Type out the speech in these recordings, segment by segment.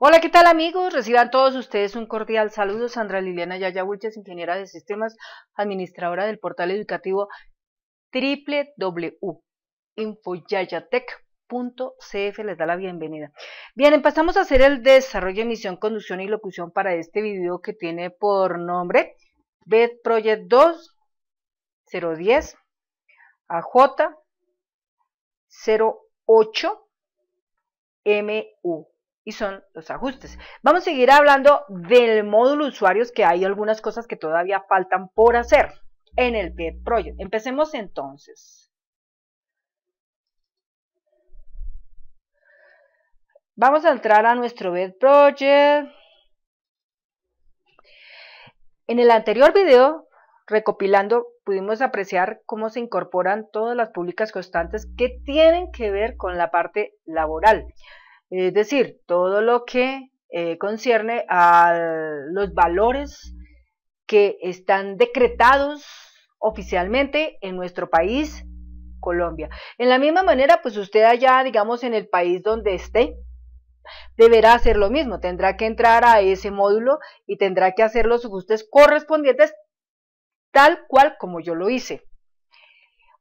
Hola, ¿qué tal amigos? Reciban todos ustedes un cordial saludo. Sandra Liliana Yayabuches, ingeniera de sistemas, administradora del portal educativo www.infoyayatech.cf, les da la bienvenida. Bien, empezamos a hacer el desarrollo, emisión, conducción y locución para este video que tiene por nombre BED Project 2 010 AJ 08 MU y son los ajustes. Vamos a seguir hablando del módulo usuarios que hay algunas cosas que todavía faltan por hacer en el Bed Project. Empecemos entonces. Vamos a entrar a nuestro Bed Project. En el anterior video, recopilando, pudimos apreciar cómo se incorporan todas las públicas constantes que tienen que ver con la parte laboral es decir, todo lo que eh, concierne a los valores que están decretados oficialmente en nuestro país, Colombia. En la misma manera, pues usted allá, digamos, en el país donde esté, deberá hacer lo mismo, tendrá que entrar a ese módulo y tendrá que hacer los ajustes correspondientes tal cual como yo lo hice.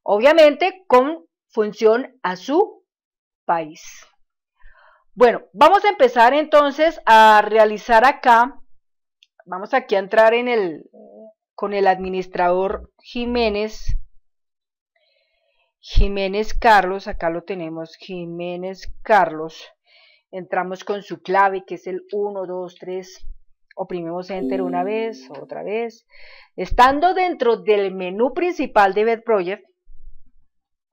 Obviamente con función a su país. Bueno, vamos a empezar entonces a realizar acá, vamos aquí a entrar en el, con el administrador Jiménez, Jiménez Carlos, acá lo tenemos, Jiménez Carlos, entramos con su clave que es el 1, 2, 3, oprimimos Enter una vez, otra vez, estando dentro del menú principal de Project,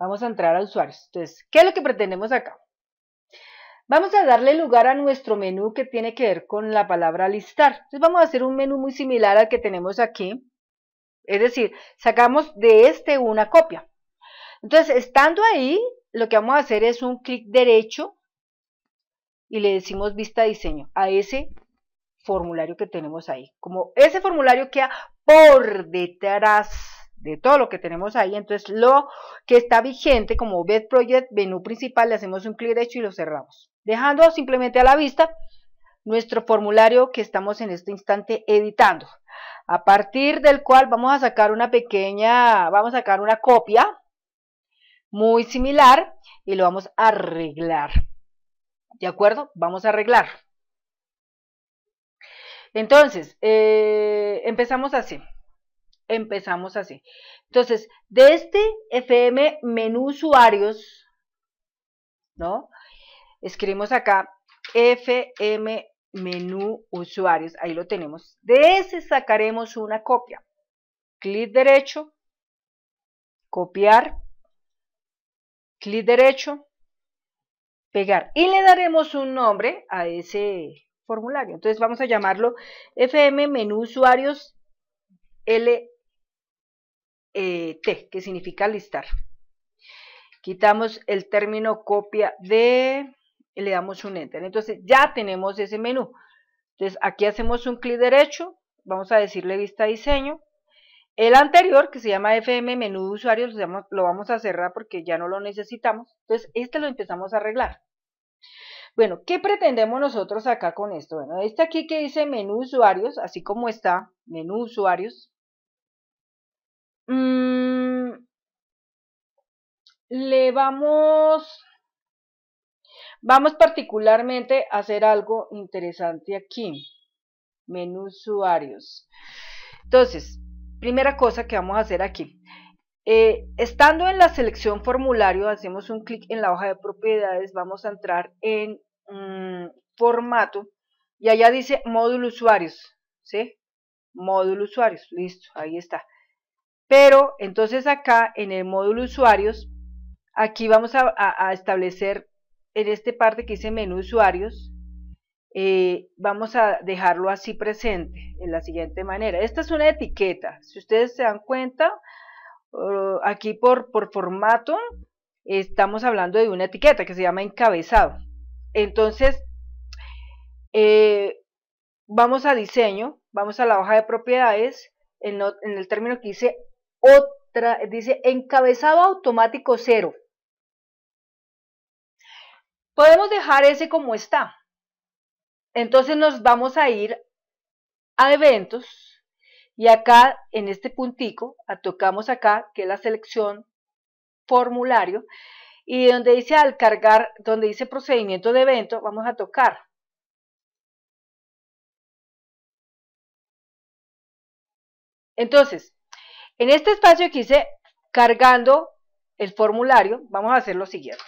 vamos a entrar a usuarios, entonces, ¿qué es lo que pretendemos acá? Vamos a darle lugar a nuestro menú que tiene que ver con la palabra listar. Entonces vamos a hacer un menú muy similar al que tenemos aquí. Es decir, sacamos de este una copia. Entonces, estando ahí, lo que vamos a hacer es un clic derecho y le decimos vista diseño a ese formulario que tenemos ahí. Como ese formulario queda por detrás de todo lo que tenemos ahí, entonces lo que está vigente como Bed Project, menú principal, le hacemos un clic derecho y lo cerramos dejando simplemente a la vista nuestro formulario que estamos en este instante editando, a partir del cual vamos a sacar una pequeña, vamos a sacar una copia muy similar y lo vamos a arreglar. ¿De acuerdo? Vamos a arreglar. Entonces, eh, empezamos así. Empezamos así. Entonces, de este FM menú usuarios, ¿no? escribimos acá FM menú usuarios, ahí lo tenemos. De ese sacaremos una copia. Clic derecho, copiar, clic derecho, pegar. Y le daremos un nombre a ese formulario. Entonces vamos a llamarlo FM menú usuarios LT, eh, que significa listar. Quitamos el término copia de y le damos un enter. Entonces ya tenemos ese menú. Entonces aquí hacemos un clic derecho, vamos a decirle vista diseño. El anterior, que se llama FM menú de usuarios, lo vamos a cerrar porque ya no lo necesitamos. Entonces este lo empezamos a arreglar. Bueno, ¿qué pretendemos nosotros acá con esto? Bueno, este aquí que dice menú usuarios, así como está, menú usuarios. Mm, le vamos Vamos particularmente a hacer algo interesante aquí. Menú usuarios. Entonces, primera cosa que vamos a hacer aquí. Eh, estando en la selección formulario, hacemos un clic en la hoja de propiedades, vamos a entrar en mm, formato y allá dice módulo usuarios, ¿sí? Módulo usuarios, listo, ahí está. Pero entonces acá en el módulo usuarios, aquí vamos a establecer en este parte que dice menú usuarios, eh, vamos a dejarlo así presente en la siguiente manera. Esta es una etiqueta. Si ustedes se dan cuenta, oh, aquí por, por formato estamos hablando de una etiqueta que se llama encabezado. Entonces, eh, vamos a diseño, vamos a la hoja de propiedades, en, el término que dice, otra, dice encabezado automático cero podemos dejar ese como está. Entonces nos vamos a ir a eventos y acá en este puntico, tocamos acá, que es la selección formulario, y donde dice al cargar, donde dice procedimiento de evento, vamos a tocar. Entonces, en este espacio que hice cargando el formulario, vamos a hacer lo siguiente.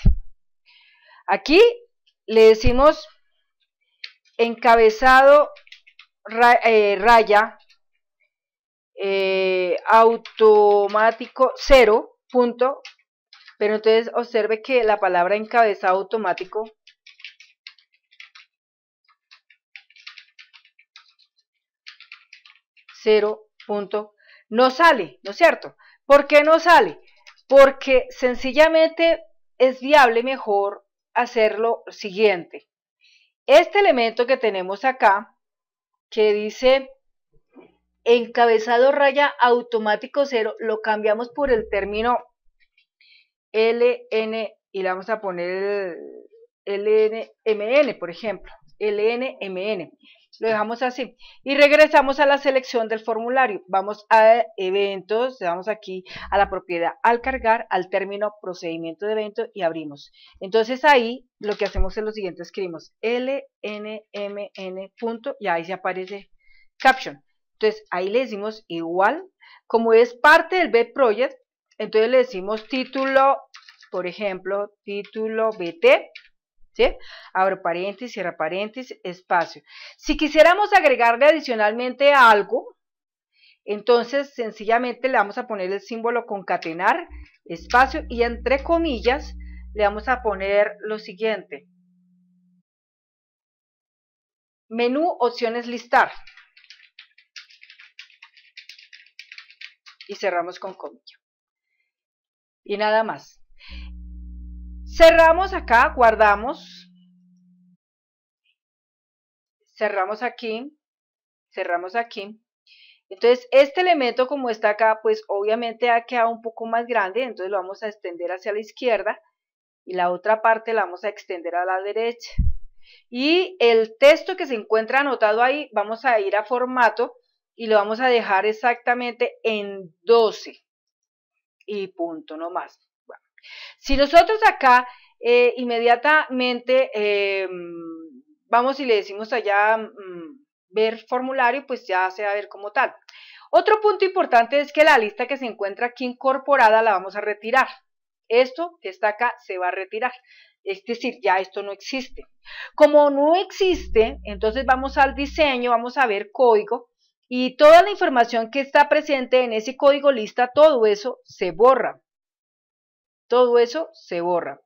Aquí le decimos encabezado eh, raya eh, automático cero, punto, pero entonces observe que la palabra encabezado automático cero punto no sale, ¿no es cierto? ¿Por qué no sale? Porque sencillamente es viable mejor hacer lo siguiente. Este elemento que tenemos acá, que dice encabezado raya automático cero lo cambiamos por el término ln y le vamos a poner lnmn, por ejemplo, lnmn. Lo dejamos así. Y regresamos a la selección del formulario. Vamos a eventos, vamos aquí a la propiedad al cargar, al término procedimiento de evento y abrimos. Entonces ahí lo que hacemos es lo siguiente, escribimos lnmn. Punto, y ahí se aparece caption. Entonces ahí le decimos igual, como es parte del B project, entonces le decimos título, por ejemplo, título BT ¿Sí? Abro paréntesis, cierra paréntesis, espacio. Si quisiéramos agregarle adicionalmente algo, entonces sencillamente le vamos a poner el símbolo concatenar, espacio, y entre comillas le vamos a poner lo siguiente. Menú, opciones, listar. Y cerramos con comillas. Y nada más. Cerramos acá, guardamos. Cerramos aquí, cerramos aquí. Entonces, este elemento como está acá, pues obviamente ha quedado un poco más grande, entonces lo vamos a extender hacia la izquierda y la otra parte la vamos a extender a la derecha. Y el texto que se encuentra anotado ahí, vamos a ir a formato y lo vamos a dejar exactamente en 12 y punto, no más. Si nosotros acá eh, inmediatamente eh, vamos y le decimos allá mm, ver formulario, pues ya se va a ver como tal. Otro punto importante es que la lista que se encuentra aquí incorporada la vamos a retirar. Esto que está acá se va a retirar. Es decir, ya esto no existe. Como no existe, entonces vamos al diseño, vamos a ver código y toda la información que está presente en ese código lista, todo eso se borra. Todo eso se borra.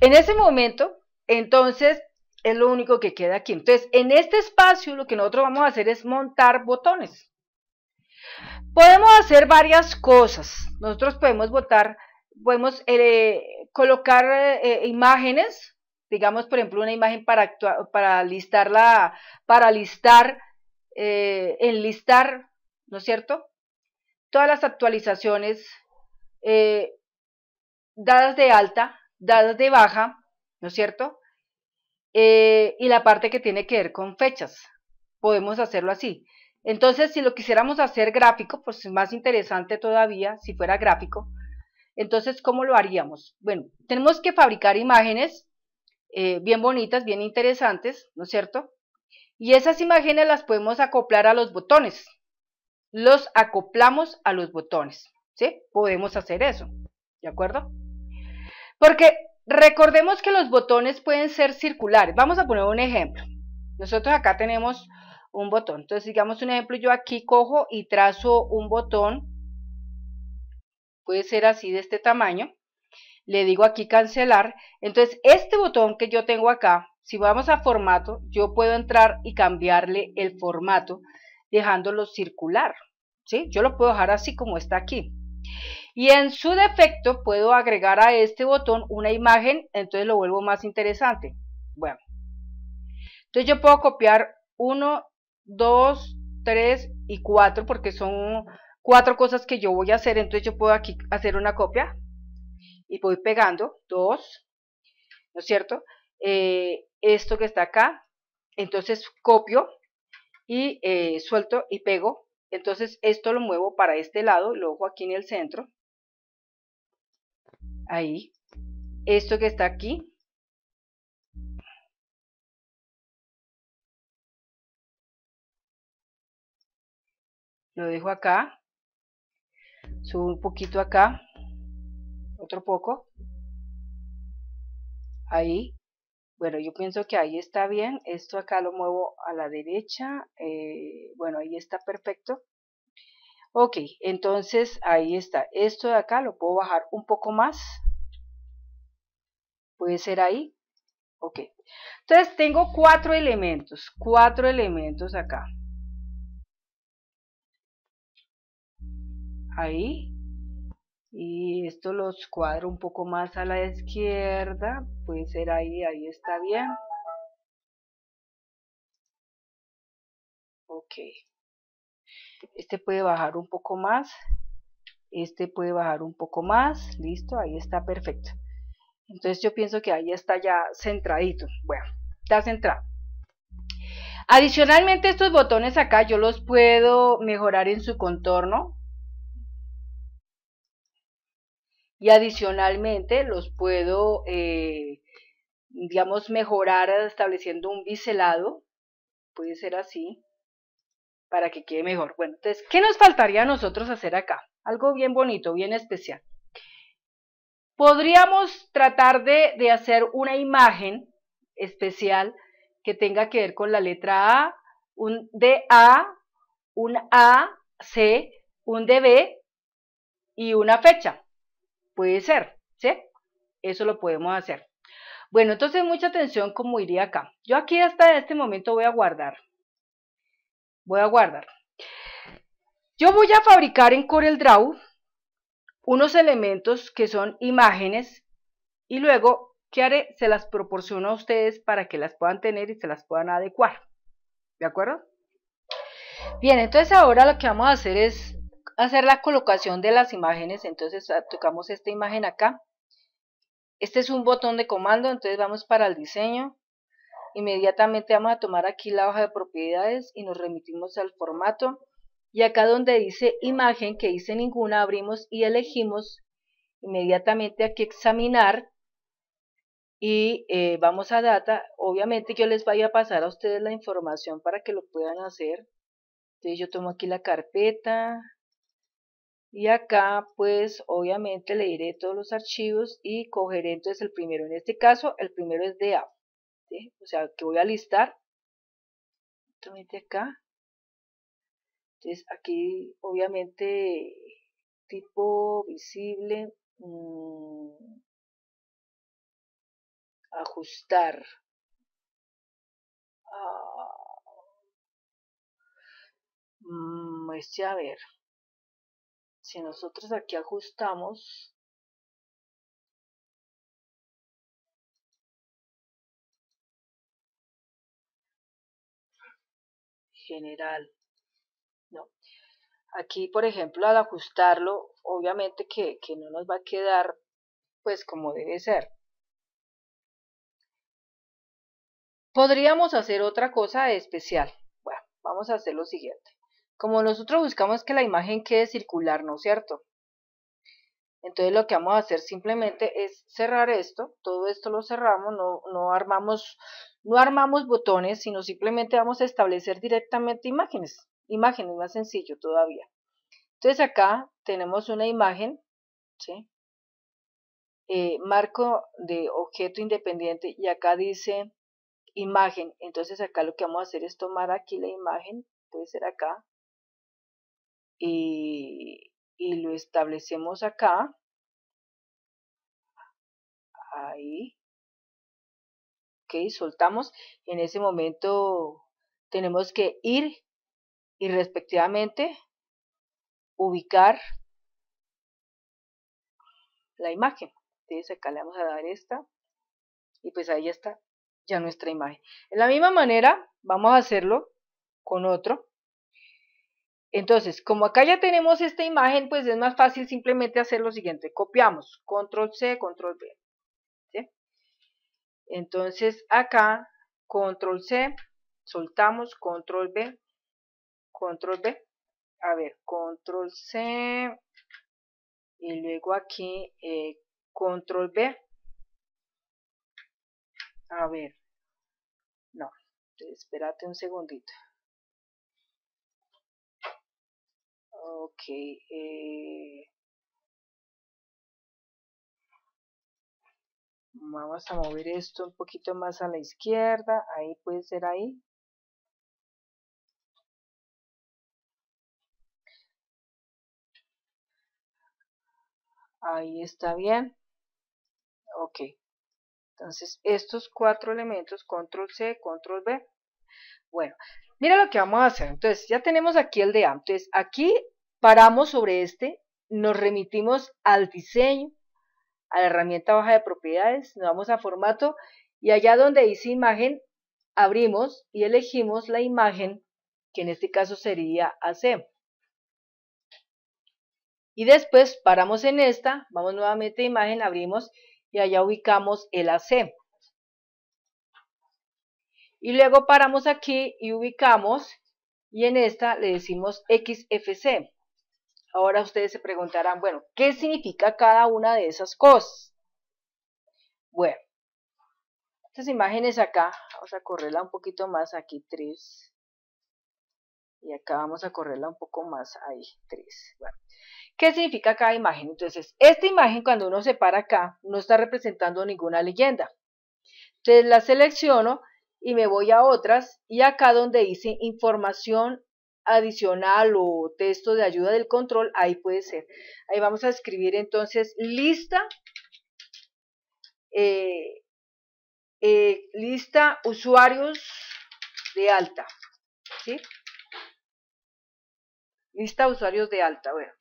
En ese momento, entonces, es lo único que queda aquí. Entonces, en este espacio lo que nosotros vamos a hacer es montar botones. Podemos hacer varias cosas. Nosotros podemos botar, podemos eh, colocar eh, eh, imágenes, digamos, por ejemplo, una imagen para, listarla, para listar, enlistar, ¿no es cierto? todas las actualizaciones eh, dadas de alta, dadas de baja, ¿no es cierto? Eh, y la parte que tiene que ver con fechas. Podemos hacerlo así. Entonces, si lo quisiéramos hacer gráfico, pues es más interesante todavía si fuera gráfico. Entonces, ¿cómo lo haríamos? Bueno, tenemos que fabricar imágenes eh, bien bonitas, bien interesantes, ¿no es cierto? Y esas imágenes las podemos acoplar a los botones, los acoplamos a los botones, ¿sí? Podemos hacer eso, ¿de acuerdo? Porque recordemos que los botones pueden ser circulares. Vamos a poner un ejemplo. Nosotros acá tenemos un botón. Entonces, digamos un ejemplo, yo aquí cojo y trazo un botón. Puede ser así de este tamaño. Le digo aquí cancelar. Entonces, este botón que yo tengo acá, si vamos a formato, yo puedo entrar y cambiarle el formato dejándolo circular. ¿sí? Yo lo puedo dejar así como está aquí. Y en su defecto puedo agregar a este botón una imagen, entonces lo vuelvo más interesante. Bueno, entonces yo puedo copiar 1, 2, 3 y 4 porque son cuatro cosas que yo voy a hacer, entonces yo puedo aquí hacer una copia y voy pegando dos, ¿no es cierto? Eh, esto que está acá, entonces copio y eh, suelto y pego. Entonces esto lo muevo para este lado, lo ojo aquí en el centro. Ahí. Esto que está aquí. Lo dejo acá. Subo un poquito acá. Otro poco. Ahí. Bueno, yo pienso que ahí está bien. Esto acá lo muevo a la derecha. Eh, bueno, ahí está perfecto. Ok, entonces ahí está. Esto de acá lo puedo bajar un poco más. Puede ser ahí. Ok. Entonces tengo cuatro elementos. Cuatro elementos acá. Ahí y esto los cuadro un poco más a la izquierda puede ser ahí, ahí está bien ok este puede bajar un poco más este puede bajar un poco más listo, ahí está perfecto entonces yo pienso que ahí está ya centradito bueno, está centrado adicionalmente estos botones acá yo los puedo mejorar en su contorno y adicionalmente los puedo, eh, digamos, mejorar estableciendo un biselado, puede ser así, para que quede mejor. Bueno, entonces, ¿qué nos faltaría a nosotros hacer acá? Algo bien bonito, bien especial. Podríamos tratar de, de hacer una imagen especial que tenga que ver con la letra A, un DA, un AC, un DB y una fecha. Puede ser, ¿sí? Eso lo podemos hacer. Bueno, entonces mucha atención como iría acá. Yo aquí hasta este momento voy a guardar. Voy a guardar. Yo voy a fabricar en CorelDRAW unos elementos que son imágenes y luego, ¿qué haré? Se las proporciono a ustedes para que las puedan tener y se las puedan adecuar. ¿De acuerdo? Bien, entonces ahora lo que vamos a hacer es hacer la colocación de las imágenes, entonces ah, tocamos esta imagen acá. Este es un botón de comando, entonces vamos para el diseño. Inmediatamente vamos a tomar aquí la hoja de propiedades y nos remitimos al formato. Y acá donde dice imagen, que dice ninguna, abrimos y elegimos inmediatamente aquí examinar y eh, vamos a data. Obviamente yo les voy a pasar a ustedes la información para que lo puedan hacer. Entonces yo tomo aquí la carpeta, y acá pues obviamente le diré todos los archivos y cogeré entonces el primero. En este caso el primero es de A o sea que voy a listar acá. Entonces aquí obviamente tipo visible, mm, ajustar. Ah, mm, este, a ver, si nosotros aquí ajustamos general no aquí por ejemplo al ajustarlo obviamente que, que no nos va a quedar pues como debe ser podríamos hacer otra cosa especial bueno vamos a hacer lo siguiente como nosotros buscamos que la imagen quede circular, ¿no es cierto? Entonces lo que vamos a hacer simplemente es cerrar esto, todo esto lo cerramos, no, no, armamos, no armamos botones, sino simplemente vamos a establecer directamente imágenes, imágenes más sencillo todavía. Entonces acá tenemos una imagen, ¿sí? Eh, marco de objeto independiente y acá dice imagen, entonces acá lo que vamos a hacer es tomar aquí la imagen, puede ser acá, y, lo establecemos acá. Ahí. Ok, soltamos. En ese momento tenemos que ir y respectivamente ubicar la imagen. Entonces acá le vamos a dar esta y pues ahí ya está ya nuestra imagen. De la misma manera vamos a hacerlo con otro. Entonces, como acá ya tenemos esta imagen, pues es más fácil simplemente hacer lo siguiente. Copiamos, control C, control B. Entonces, acá, control C, soltamos, control B, control B. A ver, control C, y luego aquí, eh, control B. A ver, no, espérate un segundito. Ok. Eh. vamos a mover esto un poquito más a la izquierda. Ahí puede ser ahí. Ahí está bien. Ok. Entonces, estos cuatro elementos, control C, control B. Bueno, mira lo que vamos a hacer. Entonces, ya tenemos aquí el de antes, aquí paramos sobre este, nos remitimos al diseño, a la herramienta baja de propiedades, nos vamos a formato y allá donde dice imagen, abrimos y elegimos la imagen, que en este caso sería AC. Y después paramos en esta, vamos nuevamente a imagen, abrimos y allá ubicamos el AC. Y luego paramos aquí y ubicamos y en esta le decimos XFC. Ahora ustedes se preguntarán, bueno, ¿qué significa cada una de esas cosas? Bueno, estas imágenes acá, vamos a correrla un poquito más, aquí tres, y acá vamos a correrla un poco más, ahí tres. Bueno, ¿Qué significa cada imagen? Entonces, esta imagen cuando uno se para acá, no está representando ninguna leyenda. Entonces la selecciono y me voy a otras y acá donde dice información adicional o texto de ayuda del control, ahí puede ser. Ahí vamos a escribir entonces lista, eh, eh, lista usuarios de alta, ¿sí? Lista usuarios de alta, bueno.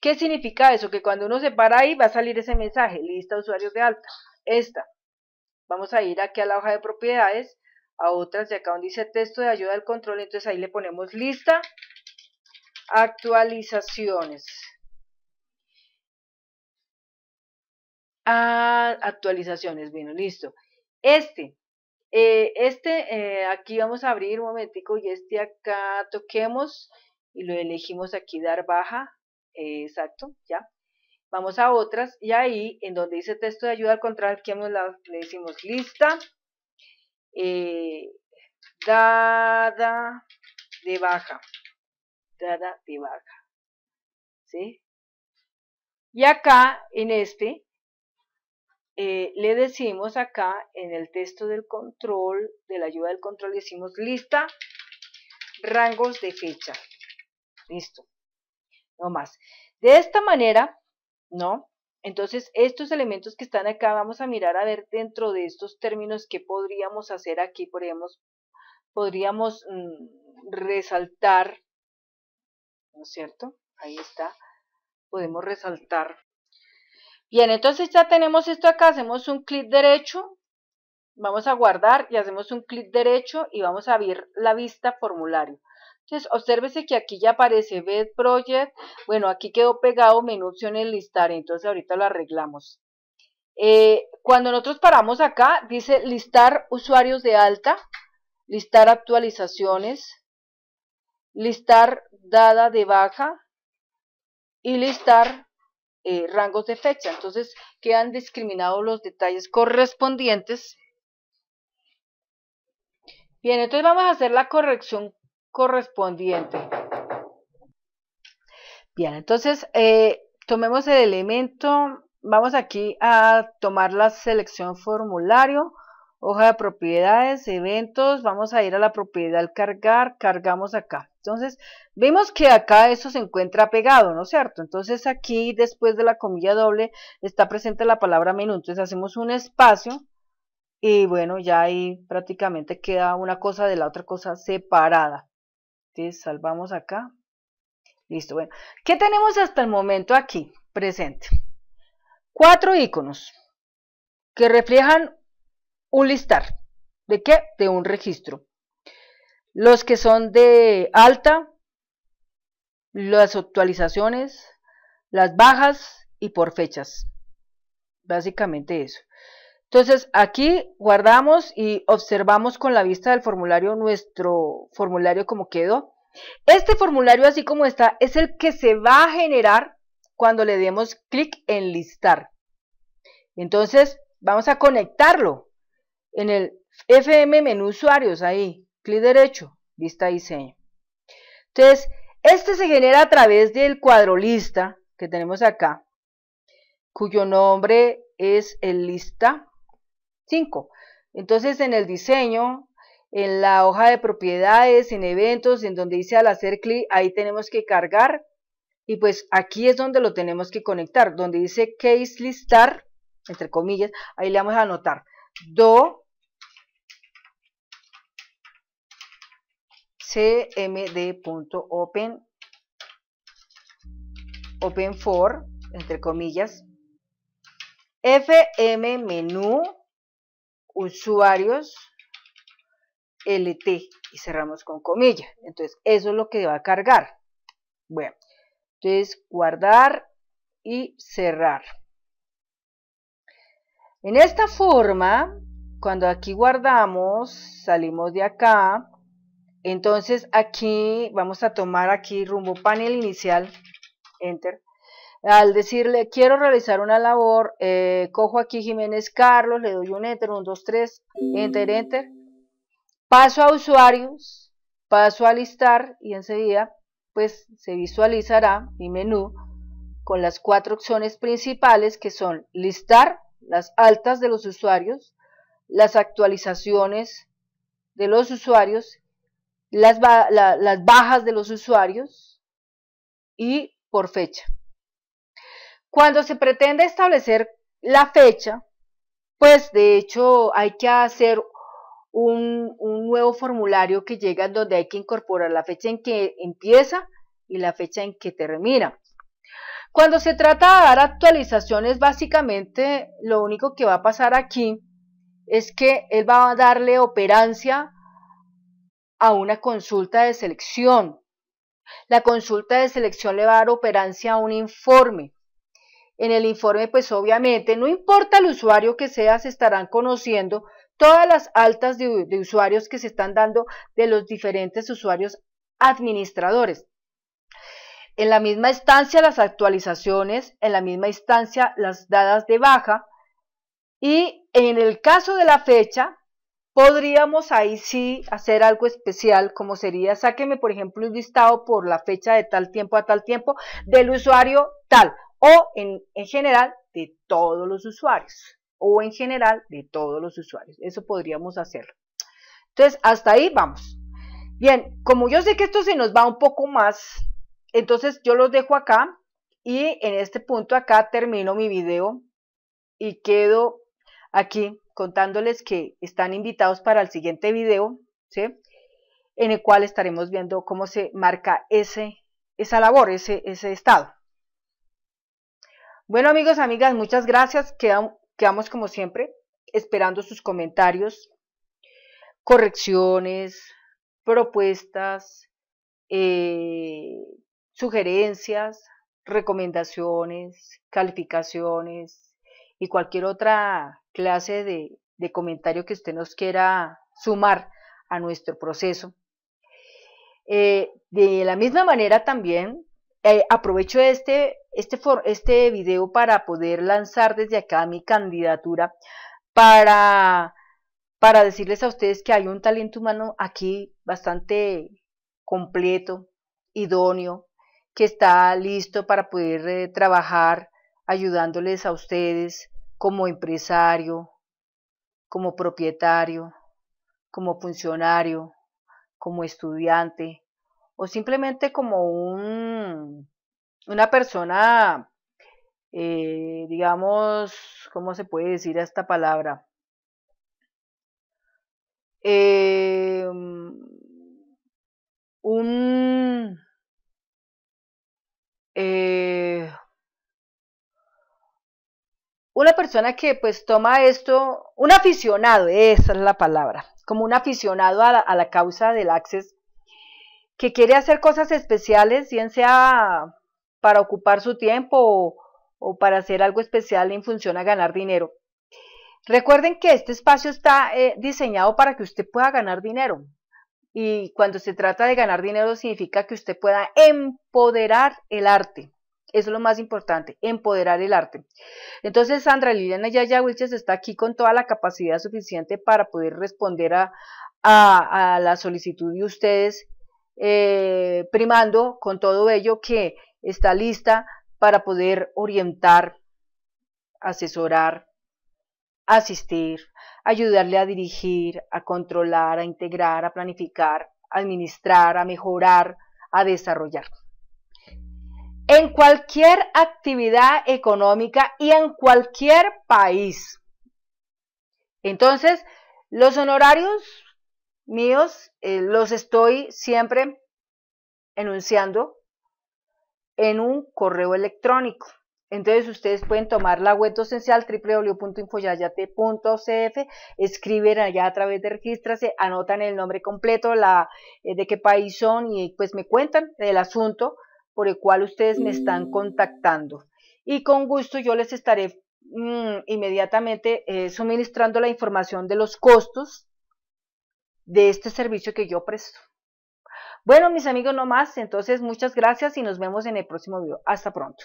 ¿Qué significa eso? Que cuando uno se para ahí va a salir ese mensaje, lista usuarios de alta. Esta. Vamos a ir aquí a la hoja de propiedades a otras de acá donde dice texto de ayuda al control, entonces ahí le ponemos lista, actualizaciones. Ah, actualizaciones, bueno, listo. Este, eh, este eh, aquí vamos a abrir un momentico y este acá toquemos y lo elegimos aquí dar baja, eh, exacto, ya. Vamos a otras y ahí en donde dice texto de ayuda al control, aquí le decimos lista, eh, dada de baja, dada de baja, ¿sí? Y acá, en este, eh, le decimos acá, en el texto del control, de la ayuda del control, decimos lista, rangos de fecha. Listo. No más. De esta manera, ¿no? Entonces, estos elementos que están acá, vamos a mirar a ver dentro de estos términos qué podríamos hacer aquí. Podríamos, podríamos mm, resaltar, ¿no es cierto? Ahí está. Podemos resaltar. Bien, entonces ya tenemos esto acá. Hacemos un clic derecho. Vamos a guardar y hacemos un clic derecho y vamos a abrir la vista formulario. Entonces, obsérvese que aquí ya aparece Bed Project. Bueno, aquí quedó pegado menú el listar, entonces ahorita lo arreglamos. Eh, cuando nosotros paramos acá, dice listar usuarios de alta, listar actualizaciones, listar dada de baja y listar eh, rangos de fecha. Entonces, quedan discriminados los detalles correspondientes. Bien, entonces vamos a hacer la corrección correspondiente. Bien, entonces eh, tomemos el elemento, vamos aquí a tomar la selección formulario, hoja de propiedades, eventos, vamos a ir a la propiedad al cargar, cargamos acá. Entonces, vemos que acá eso se encuentra pegado, ¿no es cierto? Entonces aquí, después de la comilla doble, está presente la palabra menú. Entonces hacemos un espacio y bueno, ya ahí prácticamente queda una cosa de la otra cosa separada. Este, salvamos acá. Listo, bueno. ¿Qué tenemos hasta el momento aquí, presente? Cuatro iconos que reflejan un listar. ¿De qué? De un registro. Los que son de alta, las actualizaciones, las bajas y por fechas. Básicamente eso. Entonces, aquí guardamos y observamos con la vista del formulario nuestro formulario como quedó. Este formulario, así como está, es el que se va a generar cuando le demos clic en listar. Entonces, vamos a conectarlo en el FM menú usuarios, ahí, clic derecho, vista diseño. Entonces, este se genera a través del cuadro lista que tenemos acá, cuyo nombre es el lista 5. Entonces, en el diseño, en la hoja de propiedades, en eventos, en donde dice al hacer clic, ahí tenemos que cargar. Y pues aquí es donde lo tenemos que conectar, donde dice case listar, entre comillas, ahí le vamos a anotar do cmd.open open for, entre comillas, fm menú usuarios LT y cerramos con comilla. Entonces, eso es lo que va a cargar. Bueno, entonces guardar y cerrar. En esta forma, cuando aquí guardamos, salimos de acá, entonces aquí vamos a tomar aquí rumbo panel inicial, enter, al decirle quiero realizar una labor, eh, cojo aquí Jiménez Carlos, le doy un enter, un 2, 3, enter, enter, paso a usuarios, paso a listar y enseguida pues se visualizará mi menú con las cuatro opciones principales que son listar las altas de los usuarios, las actualizaciones de los usuarios, las bajas de los usuarios y por fecha. Cuando se pretende establecer la fecha, pues de hecho hay que hacer un, nuevo formulario que llega donde hay que incorporar la fecha en que empieza y la fecha en que termina. Cuando se trata de dar actualizaciones, básicamente lo único que va a pasar aquí es que él va a darle operancia a una consulta de selección. La consulta de selección le va a dar operancia a un informe. En el informe, pues obviamente, no importa el usuario que sea, se estarán conociendo todas las altas de, de usuarios que se están dando de los diferentes usuarios administradores. En la misma instancia las actualizaciones, en la misma instancia las dadas de baja y en el caso de la fecha podríamos ahí sí hacer algo especial como sería, sáqueme por ejemplo un listado por la fecha de tal tiempo a tal tiempo del usuario tal o en, general de todos los usuarios o en general de todos los usuarios. Eso podríamos hacerlo. Entonces, hasta ahí vamos. Bien, como yo sé que esto se nos va un poco más, entonces yo los dejo acá y en este punto acá termino mi video y quedo aquí contándoles que están invitados para el siguiente video, en el cual estaremos viendo cómo se marca ese, esa labor, ese, ese estado. Bueno amigos, amigas, muchas gracias. Quedamos, como siempre esperando sus comentarios, correcciones, propuestas, eh, sugerencias, recomendaciones, calificaciones y cualquier otra clase de, comentario que usted nos quiera sumar a nuestro proceso. Eh, de la misma manera también eh, aprovecho este, este, este video para poder lanzar desde acá mi candidatura para, para decirles a ustedes que hay un talento humano aquí bastante completo, idóneo, que está listo para poder eh, trabajar ayudándoles a ustedes como empresario, como propietario, como funcionario, como estudiante, o simplemente como un, una persona, eh, digamos, ¿cómo se puede decir esta palabra? Em, un eh, una persona que pues toma esto, un aficionado, esa es la palabra, como un aficionado a la, causa del acceso que quiere hacer cosas especiales, bien sea para ocupar su tiempo o, para hacer algo especial en función a ganar dinero. Recuerden que este espacio está eh, diseñado para que usted pueda ganar dinero. Y cuando se trata de ganar dinero significa que usted pueda empoderar el arte. Eso es lo más importante, empoderar el arte. Entonces, Sandra Liliana Yaya Wilches está aquí con toda la capacidad suficiente para poder responder a la solicitud de ustedes eh, primando con todo ello que está lista para poder orientar, asesorar, asistir, ayudarle a dirigir, a controlar, a integrar, a planificar, a administrar, a mejorar, a desarrollar. En cualquier actividad económica y en cualquier país. Entonces, los honorarios míos, eh, los estoy siempre enunciando en un correo electrónico. Entonces ustedes pueden tomar la web docencial www.infoyayate.cf, escriben allá a través de Regístrase, anotan el nombre completo, la, eh, de qué país son y pues me cuentan el asunto por el cual ustedes me están mm. contactando. Y con gusto yo les estaré mm, inmediatamente eh, suministrando la información de los costos de este servicio que yo presto. Bueno, mis amigos, no más. Entonces, muchas gracias y nos vemos en el próximo video. Hasta pronto.